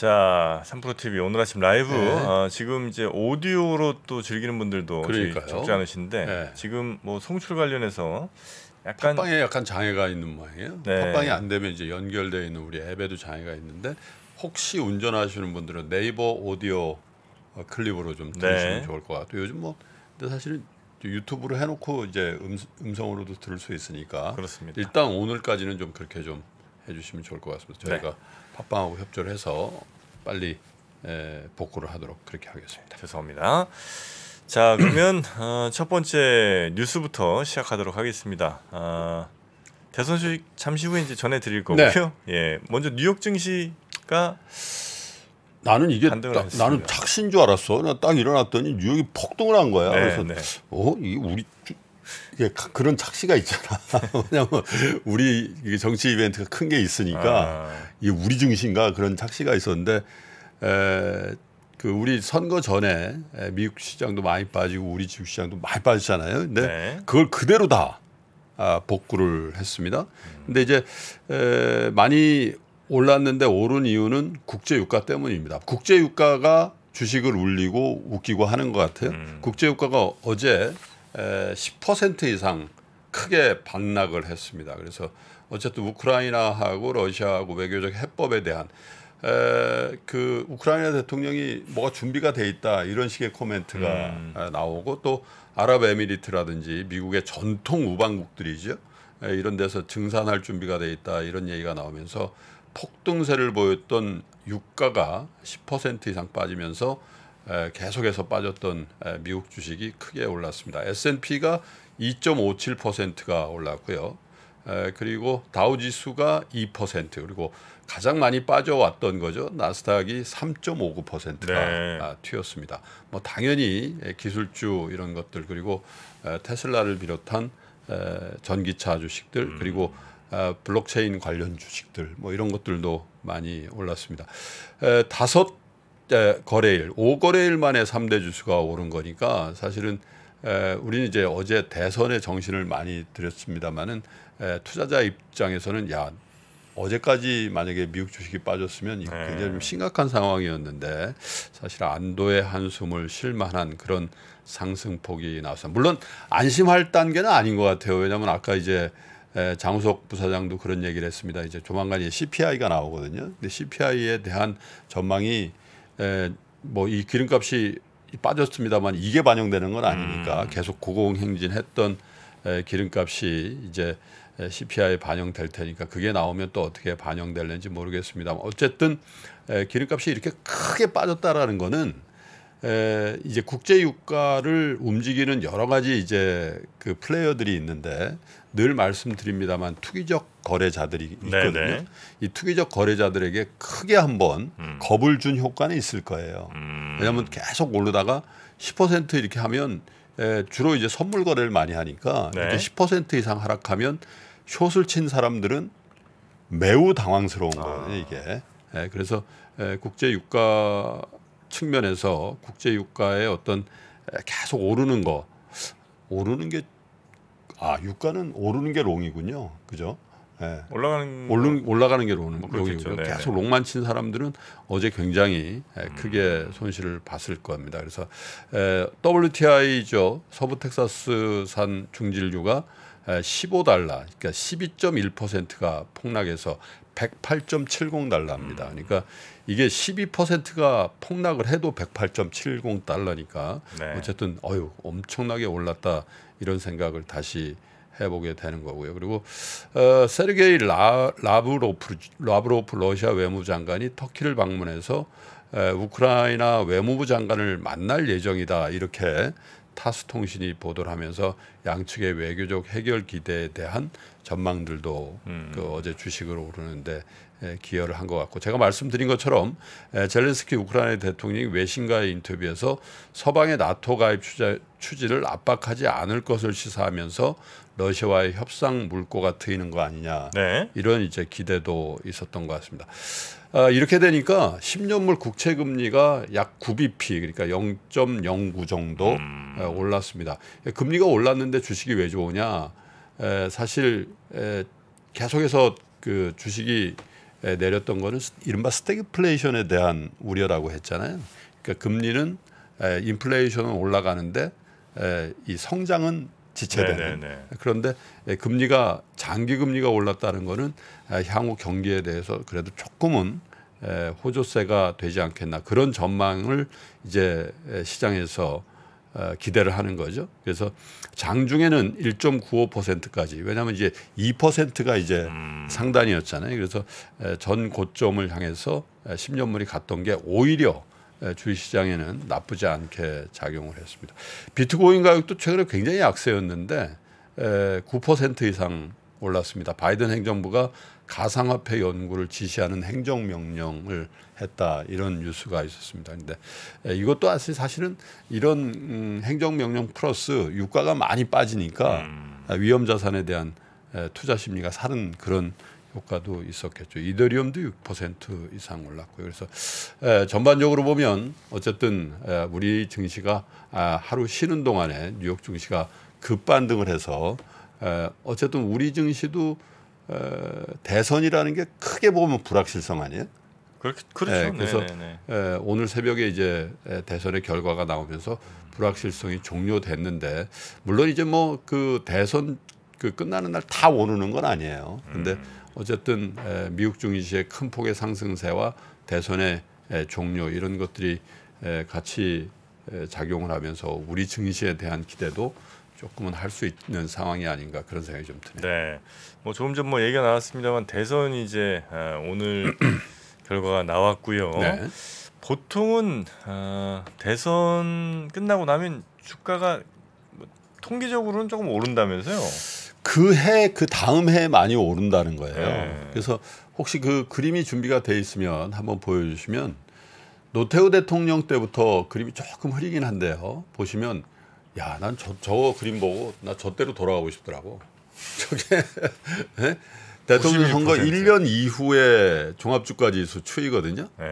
자, 3프로TV 오늘 아침 라이브 네. 아, 지금 이제 오디오로 또 즐기는 분들도 적지 않으신데 네. 지금 뭐 송출 관련해서 약간 팟빵에 약간 장애가 있는 모양이에요. 네. 팟빵이 안 되면 이제 연결되어 있는 우리 앱에도 장애가 있는데 혹시 운전하시는 분들은 네이버 오디오 어, 클립으로 좀 네. 들으시면 좋을 것 같아요. 요즘 뭐 근데 사실은 유튜브로 해놓고 이제 음, 음성으로도 들을 수 있으니까 그렇습니다. 일단 오늘까지는 좀 그렇게 좀 해주시면 좋을 것 같습니다. 네. 저희가 합방하고 협조를 해서 빨리 에, 복구를 하도록 그렇게 하겠습니다. 죄송합니다. 자 그러면 어, 첫 번째 뉴스부터 시작하도록 하겠습니다. 어, 대선 소식 잠시 후에 이제 전해드릴 네. 거고요. 네. 예, 먼저 뉴욕 증시가 나는 이게 따, 나는 착신 줄 알았어. 나 딱 일어났더니 뉴욕이 폭등을 한 거야. 네, 그래서 네. 어, 이 우리 그런 착시가 있잖아. 왜냐면 우리 정치 이벤트가 큰 게 있으니까 아. 이게 우리 중심가 그런 착시가 있었는데 에, 그 우리 선거 전에 미국 시장도 많이 빠지고 우리 집 시장도 많이 빠졌잖아요. 근데 네. 그걸 그대로 다 아, 복구를 했습니다. 근데 이제 에, 많이 올랐는데 오른 이유는 국제유가 때문입니다. 국제유가가 주식을 울리고 웃기고 하는 것 같아요. 음. 국제유가가 어제 10% 이상 크게 반락을 했습니다. 그래서 어쨌든 우크라이나하고 러시아하고 외교적 해법에 대한 에, 그 우크라이나 대통령이 뭐가 준비가 돼 있다 이런 식의 코멘트가 음. 나오고 또 아랍에미리트라든지 미국의 전통 우방국들이죠 에, 이런 데서 증산할 준비가 돼 있다 이런 얘기가 나오면서 폭등세를 보였던 유가가 10% 이상 빠지면서 계속해서 빠졌던 미국 주식이 크게 올랐습니다. S&P가 2.57%가 올랐고요. 그리고 다우 지수가 2% 그리고 가장 많이 빠져왔던 거죠. 나스닥이 3.59%가 네. 아, 튀었습니다. 뭐 당연히 기술주 이런 것들 그리고 테슬라를 비롯한 전기차 주식들 음. 그리고 아, 블록체인 관련 주식들 뭐 이런 것들도 많이 올랐습니다. 다섯 대 거래일, 5거래일 만에 3대 주수가 오른 거니까 사실은 에, 우리는 이제 어제 대선의 정신을 많이 들였습니다만은 투자자 입장에서는 야 어제까지 만약에 미국 주식이 빠졌으면 네. 굉장히 좀 심각한 상황이었는데 사실 안도의 한숨을 쉴 만한 그런 상승폭이 나왔어요. 물론 안심할 단계는 아닌 것 같아요. 왜냐하면 아까 이제 장우석 부사장도 그런 얘기를 했습니다. 이제 조만간 이제 CPI가 나오거든요. 근데 CPI에 대한 전망이 예, 뭐이 기름값이 빠졌습니다만 이게 반영되는 건 아니니까 음. 계속 고공행진했던 에, 예, 기름값이 이제 에, 예, CPI에 반영될 테니까 그게 나오면 또 어떻게 반영될는지 모르겠습니다만 어쨌든 에, 기름값이 이렇게 크게 빠졌다라는 거는 에, 이제 국제 유가를 움직이는 여러 가지 이제 그 플레이어들이 있는데 늘 말씀드립니다만 투기적 거래자들이 있거든요. 네네. 네. 이 투기적 거래자들에게 크게 한번 음. 겁을 준 효과는 있을 거예요. 음. 왜냐하면 계속 오르다가 10% 이렇게 하면 에, 주로 이제 선물 거래를 많이 하니까 네. 이렇게 10% 이상 하락하면 숏을 친 사람들은 매우 당황스러운 아. 거예요 이게. 에, 그래서 에, 국제 유가 측면에서 국제 유가의 어떤 계속 오르는 거 오르는 게 아 유가는 오르는 게 롱이군요. 그죠? 예. 올라가는 올른, 올라가는 게 롱, 뭐 롱이고요. 네. 계속 롱만 친 사람들은 어제 굉장히 예, 음. 크게 손실을 봤을 겁니다. 그래서 에, 예, WTI죠 서부 텍사스산 중질유가 15달러, 예, 그러니까 12.1%가 폭락해서 108.70달러입니다. 음. 그러니까 이게 12%가 폭락을 해도 108.70달러니까 네. 어쨌든 어유 엄청나게 올랐다 이런 생각을 다시 해보게 되는 거고요. 그리고 어, 세르게이 라, 라브로프 라브로프 러시아 외무장관이 터키를 방문해서 에, 우크라이나 외무부 장관을 만날 예정이다 이렇게 타스통신이 보도를 하면서 양측의 외교적 해결 기대에 대한 전망들도 음. 그 어제 주식으로 오르는데 예, 기여를 한 것 같고 제가 말씀드린 것처럼 예, 젤렌스키 우크라이나 대통령이 외신과의 인터뷰에서 서방의 나토 가입 추진을 자추 압박하지 않을 것을 시사하면서 러시아와의 협상 물꼬가 트이는 거 아니냐 네. 이런 이제 기대도 있었던 것 같습니다. 아, 이렇게 되니까 10년물 국채 금리가 약 9bp 그러니까 0.09 정도 음. 예, 올랐습니다. 금리가 올랐는데 주식이 왜 좋으냐? 에, 사실 에, 계속해서 그 주식이 내렸던 거는 이른바 스태그플레이션에 대한 우려라고 했잖아요. 그러니까 금리는 인플레이션은 올라가는데 이 성장은 지체되는. 네네네. 네, 네. 그런데 금리가 장기 금리가 올랐다는 거는 향후 경기에 대해서 그래도 조금은 호조세가 되지 않겠나 그런 전망을 이제 시장에서 어, 기대를 하는 거죠. 그래서 장중에는 1.95%까지 왜냐하면 이제 2%가 이제 음. 상단이었잖아요. 그래서 전 고점을 향해서 10년물이 갔던 게 오히려 주식시장에는 나쁘지 않게 작용을 했습니다. 비트코인 가격도 최근에 굉장히 약세였는데 9% 이상 올랐습니다. 바이든 행정부가 가상화폐 연구를 지시하는 행정명령을 했다 이런 뉴스가 있었습니다. 근데 이것도 사실은 이런 음, 행정명령 플러스 유가가 많이 빠지니까 음. 위험 자산에 대한 투자 심리가 사는 그런 효과도 있었겠죠. 이더리움도 6% 이상 올랐고요. 그래서 전반적으로 보면 어쨌든 우리 증시가 아, 하루 쉬는 동안에 뉴욕 증시가 급반등을 해서 에, 어쨌든 우리 증시도 에, 대선이라는 게 크게 보면 불확실성 아니에요? 그렇게, 그렇죠. 예, 그래서 네, 네, 에, 오늘 새벽에 이제 대선의 결과가 나오면서 불확실성이 종료됐는데 물론 이제 뭐 그 대선 그 끝나는 날 다 오르는 건 아니에요. 근데 음. 어쨌든 에, 미국 증시의 큰 폭의 상승세와 대선의 에, 종료 이런 것들이 에, 같이 에, 작용을 하면서 우리 증시에 대한 기대도 조금은 할 수 있는 상황이 아닌가 그런 생각이 좀 듭니다. 네, 뭐 조금 전 뭐 얘기가 나왔습니다만 대선 이제 아, 오늘 결과가 나왔고요. 네. 보통은 아, 대선 끝나고 나면 주가가 뭐 통계적으로는 조금 오른다면서요? 그 해그 그 다음 해 많이 오른다는 거예요. 네. 그래서 혹시 그 그림이 준비가 돼 있으면 한번 보여주시면 노태우 대통령 때부터 그림이 조금 흐리긴 한데요. 보시면 야, 난 저, 저 그림 보고 나 저때로 돌아가고 싶더라고. 저게 네? 대통령 선거 1년 이후에 종합주가지수 추이거든요. 네.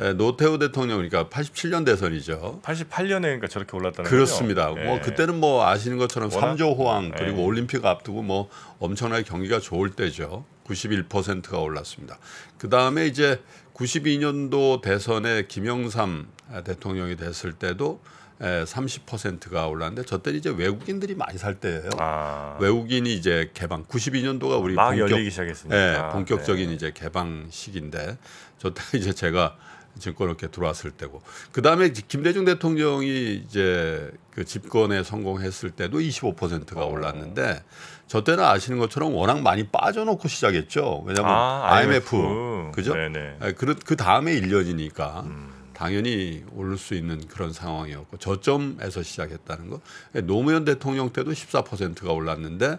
네, 노태우 대통령 그러니까 87년 대선이죠. 88년에 그러니까 저렇게 올랐다는 그렇습니다. 거뭐 예. 그때는 뭐 아시는 것처럼 워낙... 3조 호황 그리고 올림픽 앞두고 뭐 엄청나게 경기가 좋을 때죠. 91%가 올랐습니다. 그다음에 이제 92년도 대선에 김영삼 대통령이 됐을 때도 에, 예, 30%가 올랐는데 저 때는 이제 외국인들이 많이 살 때예요. 아. 외국인이 이제 개방 92년도가 우리 막 본격, 열리기 시작했습니다. 예, 본격적인 네. 이제 개방 시기인데 저 때 이제 제가 집권을 이렇게 들어왔을 때고 그다음에 김대중 대통령이 이제 그 집권에 성공했을 때도 25%가 어. 올랐는데 저 때는 아시는 것처럼 워낙 많이 빠져놓고 시작했죠 왜냐하면 아, IMF, IMF 그죠 네, 그, 그 다음에 1년이니까 음. 당연히 오를 수 있는 그런 상황이었고 저점에서 시작했다는 거. 노무현 대통령 때도 14%가 올랐는데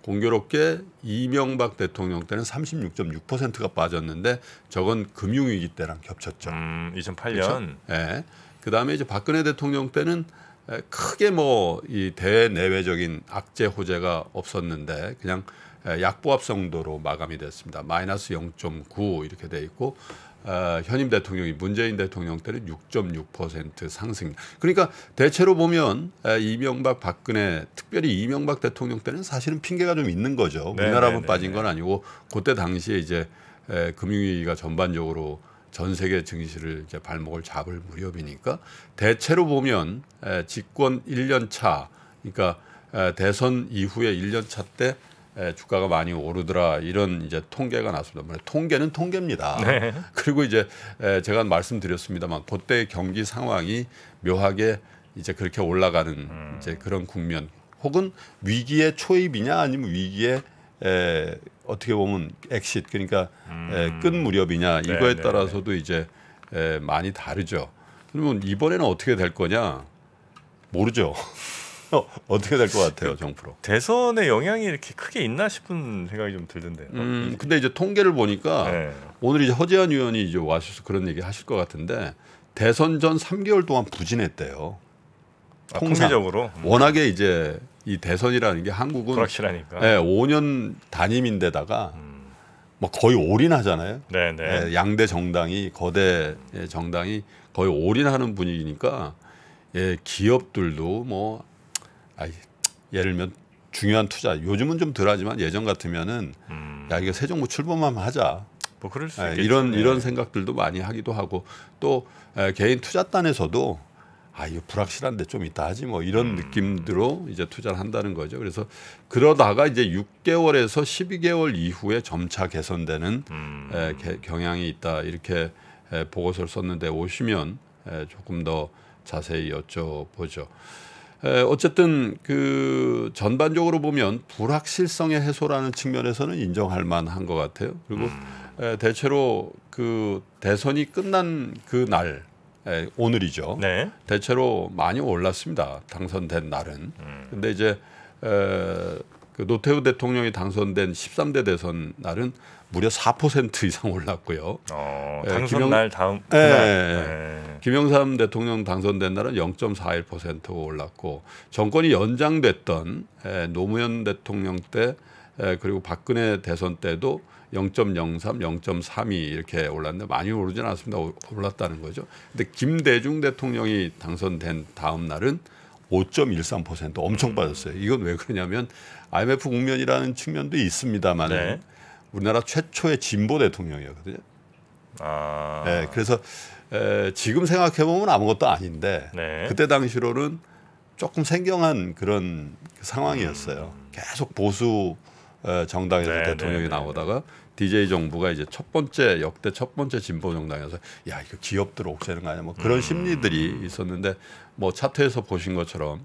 공교롭게 이명박 대통령 때는 36.6%가 빠졌는데 저건 금융위기 때랑 겹쳤죠. 음, 2008년. 그 네. 그다음에 이제 박근혜 대통령 때는 크게 뭐 이 대내외적인 악재 호재가 없었는데 그냥 약보합 성도로 마감이 됐습니다. 마이너스 0.9 이렇게 돼 있고 어, 현임 대통령이 문재인 대통령 때는 6.6% 상승입니다. 그러니까 대체로 보면 이명박 박근혜 특별히 이명박 대통령 때는 사실은 핑계가 좀 있는 거죠. 네, 우리나라만 네, 네, 빠진 건 아니고 그때 당시에 이제 에, 금융위기가 전반적으로 전 세계 증시를 이제 발목을 잡을 무렵이니까 대체로 보면 에, 집권 1년 차 그러니까 에, 대선 이후에 1년 차때 예, 주가가 많이 오르더라 이런 이제 통계가 나왔습니다. 뭐 통계는 통계입니다. 네. 그리고 이제 예, 제가 말씀드렸습니다만 그때 경기 상황이 묘하게 이제 그렇게 올라가는 음. 이제 그런 국면 혹은 위기의 초입이냐 아니면 위기의 에, 예, 어떻게 보면 엑싯 그러니까 음. 에, 끝 무렵이냐 네, 이거에 네, 따라서도 네. 이제 에, 많이 다르죠. 그러면 이번에는 어떻게 될 거냐 모르죠. 어, 어떻게 될 것 같아요, 그 정프로? 대선의 영향이 이렇게 크게 있나 싶은 생각이 좀 들던데요. 음, 음. 근데 이제 통계를 보니까 네. 오늘 이제 허재한 의원이 이제 와서 그런 얘기 하실 것 같은데 대선 전 3개월 동안 부진했대요. 아, 통계적으로 음. 워낙에 이제 이 대선이라는 게 한국은 불확실하니까. 예, 5년 단임인데다가 음. 뭐 거의 올인하잖아요. 네네. 네. 예, 양대 정당이 거대 정당이 거의 올인하는 분위기니까 예, 기업들도 뭐 아이, 예를 들면 중요한 투자 요즘은 좀 덜하지만 예전 같으면은 음. 야 이거 새 정부 출범하면 하자 뭐 그럴 수 예, 있겠죠. 이런 이런 예. 생각들도 많이 하기도 하고 또 에, 예, 개인 투자단에서도 아 이거 불확실한데 좀 이따 하지 뭐 이런 음. 느낌으로 이제 투자를 한다는 거죠. 그래서 그러다가 이제 6개월에서 12개월 이후에 점차 개선되는 음. 에, 개, 경향이 있다 이렇게 에, 보고서를 썼는데 오시면 에, 조금 더 자세히 여쭤보죠. 어쨌든 그 전반적으로 보면 불확실성의 해소라는 측면에서는 인정할 만한 것 같아요. 그리고 음. 대체로 그 대선이 끝난 그 날, 오늘이죠. 네. 대체로 많이 올랐습니다. 당선된 날은. 음. 근데 이제 그 노태우 대통령이 당선된 13대 대선 날은 무려 4% 이상 올랐고요. 어, 당선 날 다음 예, 예, 예. 네. 김영삼 대통령 당선된 날은 0.41%가 올랐고 정권이 연장됐던 노무현 대통령 때 그리고 박근혜 대선 때도 0.03, 0.32 이렇게 올랐는데 많이 오르진 않았습니다. 올랐다는 거죠. 근데 김대중 대통령이 당선된 다음 날은 5.13% 엄청 빠졌어요. 이건 왜 그러냐면 IMF 국면이라는 측면도 있습니다만 네. 우리나라 최초의 진보 대통령이었거든요. 아. 네, 그래서 에, 지금 생각해 보면 아무것도 아닌데 네. 그때 당시로는 조금 생경한 그런 상황이었어요. 음. 계속 보수 정당에서 네, 대통령이 네, 네 나오다가 DJ 네. 정부가 이제 첫 번째 역대 첫 번째 진보 정당에서 야 이거 기업들 옥죄는 거 아니야 뭐 그런 음. 심리들이 있었는데 뭐 차트에서 보신 것처럼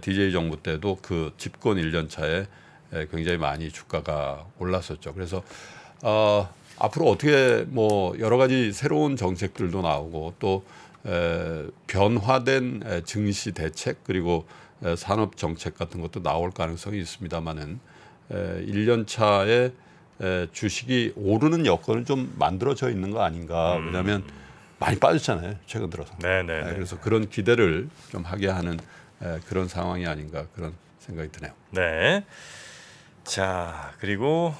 DJ 정부 때도 그 집권 1년 차에 굉장히 많이 주가가 올랐었죠. 그래서 어 앞으로 어떻게 뭐 여러 가지 새로운 정책들도 나오고 또 에, 변화된 에, 증시 대책 그리고 에, 산업 정책 같은 것도 나올 가능성이 있습니다만은 1년 차에 에, 주식이 오르는 여건을 좀 만들어져 있는 거 아닌가 음. 왜냐하면 많이 빠졌잖아요 최근 들어서 네네 네, 네. 네, 그래서 그런 기대를 좀 하게 하는 에, 그런 상황이 아닌가 그런 생각이 드네요. 네. 자 그리고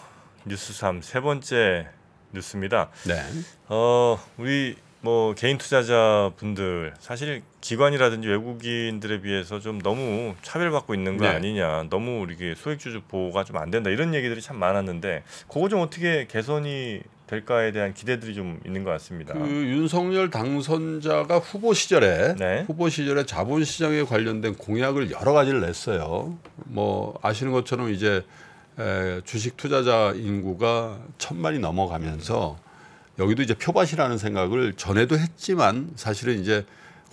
뉴스 3 세 번째 뉴스입니다. 네. 어, 우리 뭐 개인 투자자 분들 사실 기관이라든지 외국인들에 비해서 좀 너무 차별받고 있는 거 네. 아니냐, 너무 이게 소액주주 보호가 좀 안 된다 이런 얘기들이 참 많았는데 그거 좀 어떻게 개선이 될까에 대한 기대들이 좀 있는 것 같습니다. 그 윤석열 당선자가 후보 시절에 네. 후보 시절에 자본시장에 관련된 공약을 여러 가지를 냈어요. 뭐 아시는 것처럼 이제 에, 주식 투자자 인구가 천만이 넘어가면서 여기도 이제 표밭이라는 생각을 전에도 했지만 사실은 이제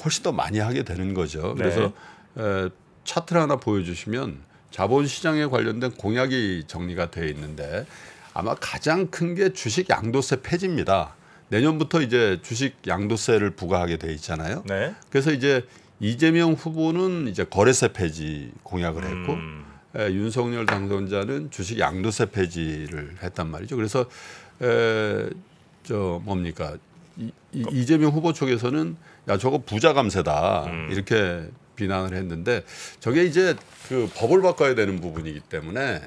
훨씬 더 많이 하게 되는 거죠. 네. 그래서 네. 에, 차트를 하나 보여주시면 자본시장에 관련된 공약이 정리가 되어 있는데 아마 가장 큰 게 주식 양도세 폐지입니다. 내년부터 이제 주식 양도세를 부과하게 돼 있잖아요. 네. 그래서 이제 이재명 후보는 이제 거래세 폐지 공약을 했고 음. 에, 윤석열 당선자는 주식 양도세 폐지를 했단 말이죠. 그래서 에, 저 뭡니까 이, 이, 재명 후보 쪽에서는 야 저거 부자 감세다 음. 이렇게 비난을 했는데 저게 이제 그 법을 바꿔야 되는 부분이기 때문에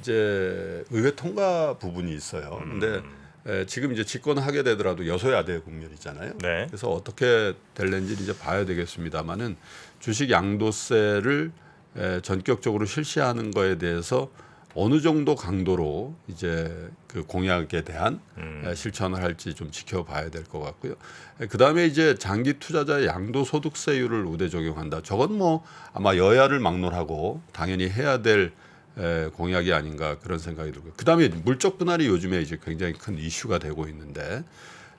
이제 의회 통과 부분이 있어요. 음. 근데 에, 지금 이제 집권하게 되더라도 여소야대 국면이잖아요. 네. 그래서 어떻게 될는지 이제 봐야 되겠습니다만은 주식 양도세를 전격적으로 실시하는 거에 대해서 어느 정도 강도로 이제 그 공약에 대한 음. 실천을 할지 좀 지켜봐야 될 것 같고요. 그 다음에 이제 장기 투자자의 양도 소득세율을 우대 적용한다. 저건 뭐 아마 여야를 막론하고 당연히 해야 될 에, 공약이 아닌가 그런 생각이 들고요. 그 다음에 물적 분할이 요즘에 이제 굉장히 큰 이슈가 되고 있는데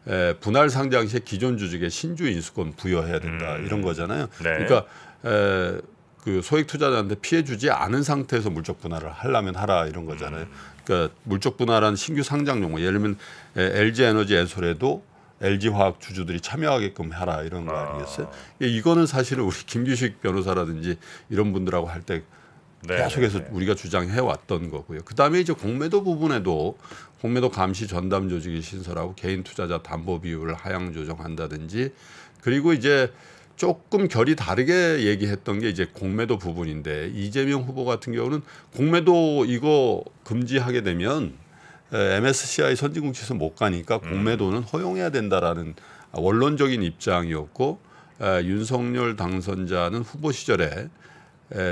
에, 분할 상장 시 기존 주식에 신주 인수권 부여해야 된다 음. 이런 거잖아요. 네. 그러니까 에, 그 소액 투자자한테 피해 주지 않은 상태에서 물적 분할을 하려면 하라 이런 거잖아요. 그러니까 물적 분할한 신규 상장 용어 예를 들면 LG 에너지 엔솔에도 LG 화학 주주들이 참여하게끔 하라 이런 거 아니겠어요? 아. 예, 이거는 사실은 우리 김규식 변호사라든지 이런 분들하고 할때 네, 계속해서 네, 네. 우리가 주장해 왔던 거고요. 그다음에 이제 공매도 부분에도 공매도 감시 전담 조직이 신설하고 개인 투자자 담보 비율을 하향 조정한다든지 그리고 이제 조금 결이 다르게 얘기했던 게 이제 공매도 부분인데 이재명 후보 같은 경우는 공매도 이거 금지하게 되면 MSCI 선진국지수 못 가니까 음. 공매도는 허용해야 된다라는 원론적인 입장이었고 윤석열 당선자는 후보 시절에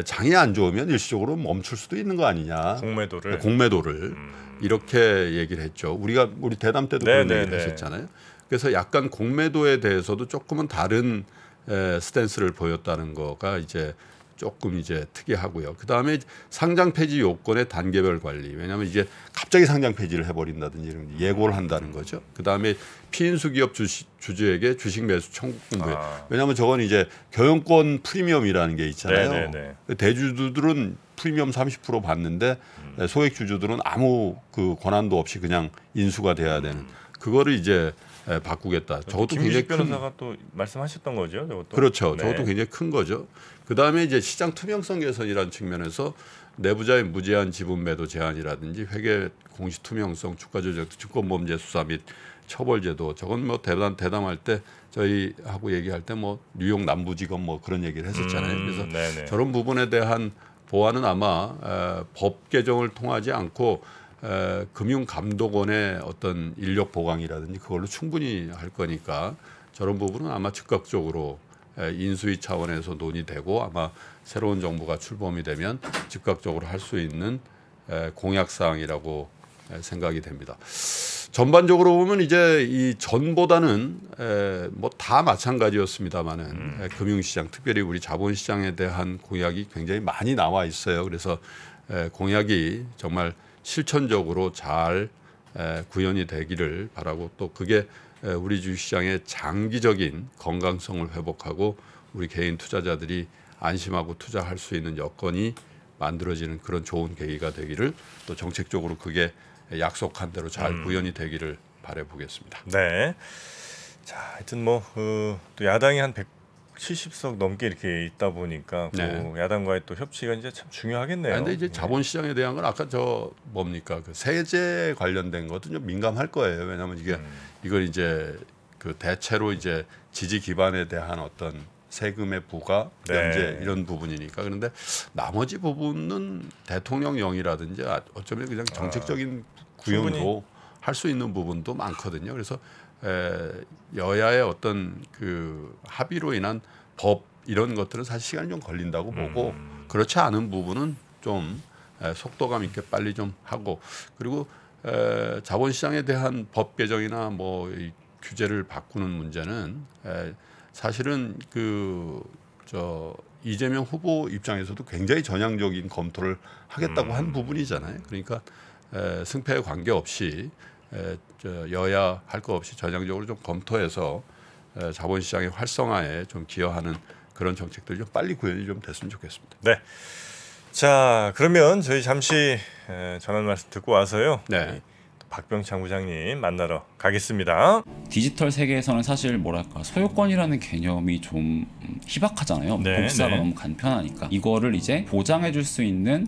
장이 안 좋으면 일시적으로 멈출 수도 있는 거 아니냐. 공매도를. 공매도를 음. 이렇게 얘기를 했죠. 우리가 우리 대담 때도 네네네. 그런 얘기를 했었잖아요. 그래서 약간 공매도에 대해서도 조금은 다른 에, 스탠스를 보였다는 거가 이제 조금 이제 특이하고요. 그 다음에 상장 폐지 요건의 단계별 관리. 왜냐하면 이제 갑자기 상장 폐지를 해버린다든지 이런 예고를 한다는 거죠. 그 다음에 피인수 기업 주식 주주에게 주식 매수 청구 공 아. 왜냐하면 저건 이제 경영권 프리미엄이라는 게 있잖아요. 네네네. 네, 네. 대주주들은 프리미엄 30% 받는데 음. 소액 주주들은 아무 그 권한도 없이 그냥 인수가 돼야 되는. 그거를 이제 예, 바꾸겠다. 저것도 굉장히 큰 변호사가 또 말씀하셨던 거죠. 저것도. 그렇죠. 네. 저것도 굉장히 큰 거죠. 그 다음에 이제 시장 투명성 개선이라는 측면에서 내부자의 무제한 지분 매도 제한이라든지 회계 공시 투명성, 주가 조작, 주권 범죄 수사 및 처벌 제도 저건 뭐 대담 대담할 때 저희 하고 얘기할 때 뭐 뉴욕 남부지검 뭐 그런 얘기를 했었잖아요. 음, 그래서 네네. 네. 저런 부분에 대한 보완은 아마 에, 법 개정을 통하지 않고 에, 금융감독원의 어떤 인력 보강이라든지 그걸로 충분히 할 거니까 저런 부분은 아마 즉각적으로 에, 인수위 차원에서 논의되고 아마 새로운 정부가 출범이 되면 즉각적으로 할 수 있는 에, 공약 사항이라고 생각이 됩니다. 전반적으로 보면 이제 이 전보다는 뭐 다 마찬가지였습니다만은 음. 금융시장 특별히 우리 자본시장에 대한 공약이 굉장히 많이 나와 있어요. 그래서 공약이 정말 실천적으로 잘 구현이 되기를 바라고 또 그게 우리 주시장의 식 장기적인 건강성을 회복하고 우리 개인 투자자들이 안심하고 투자할 수 있는 여건이 만들어지는 그런 좋은 계기가 되기를 또 정책적으로 그게 약속한 대로 잘 음. 구현이 되기를 바라 보겠습니다. 네. 자, 하여튼 뭐또 그, 야당이 한 100. 70석 넘게 이렇게 있다 보니까 그 네. 그 야당과의 또 협치가 이제 참 중요하겠네요. 그런데 아, 이제 네. 자본시장에 대한 건 아까 저 뭡니까 그 세제 관련된 것도 좀 민감할 거예요. 왜냐하면 이게 음. 이걸 이제 그 대체로 이제 지지 기반에 대한 어떤 세금의 부과, 면제 네. 이런 부분이니까 그런데 나머지 부분은 대통령령이라든지 아, 어쩌면 그냥 정책적인 아, 구형으할수 있는 부분도 많거든요. 그래서 에, 여야의 어떤 그 합의로 인한 법 이런 것들은 사실 시간이 좀 걸린다고 음. 보고 그렇지 않은 부분은 좀 에, 속도감 있게 빨리 좀 하고 그리고 에, 자본시장에 대한 법 개정이나 뭐 이 규제를 바꾸는 문제는 에, 사실은 그 저 이재명 후보 입장에서도 굉장히 전향적인 검토를 하겠다고 음. 한 부분이잖아요. 그러니까 에, 승패에 관계없이 여야 할 것 없이 전향적으로 좀 검토해서 자본시장의 활성화에 좀 기여하는 그런 정책들이 좀 빨리 구현이 좀 됐으면 좋겠습니다. 네. 자 그러면 저희 잠시 전환 말씀 듣고 와서요. 네. 박병창 부장님 만나러 가겠습니다. 디지털 세계에서는 사실 뭐랄까 소유권이라는 개념이 좀 음, 희박하잖아요. 네, 복사가 네. 너무 간편하니까 이거를 이제 보장해줄 수 있는